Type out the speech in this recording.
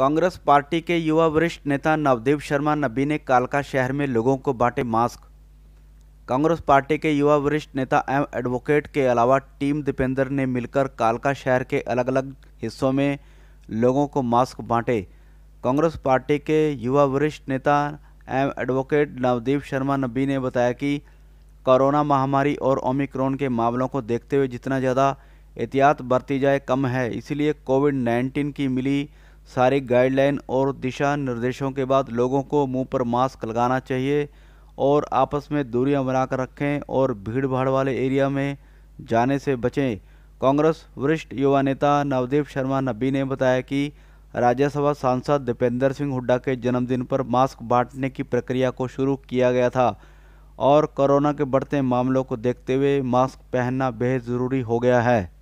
Congress party के युवा वरिष्ठ नेता नवदीप शर्मा नब्बी ने कालका शहर में लोगों को बांटे मास्क कांग्रेस पार्टी के युवा वरिष्ठ नेता एम एडवोकेट के अलावा टीम दीपेंद्र ने मिलकर कालका शहर के अलग अलग हिस्सों में लोगों को मास्क बांटे कांग्रेस पार्टी के युवा वरिष्ठ नेता एम एडवोकेट नवदीप शर्मा नब्बी ने बताया कि कोरोना महामारी और ओमिक्रॉन के मामलों को देखते हुए जितना ज़्यादा एहतियात बरती जाए कम है इसलिए कोविड 19 की मिली सारी गाइडलाइन और दिशा निर्देशों के बाद लोगों को मुंह पर मास्क लगाना चाहिए और आपस में दूरियां बनाकर रखें और भीड़ भाड़ वाले एरिया में जाने से बचें कांग्रेस वरिष्ठ युवा नेता नवदीप शर्मा नब्बी ने बताया कि राज्यसभा सांसद दीपेंद्र सिंह हुड्डा के जन्मदिन पर मास्क बांटने की प्रक्रिया को शुरू किया गया था और कोरोना के बढ़ते मामलों को देखते हुए मास्क पहनना बेहद ज़रूरी हो गया है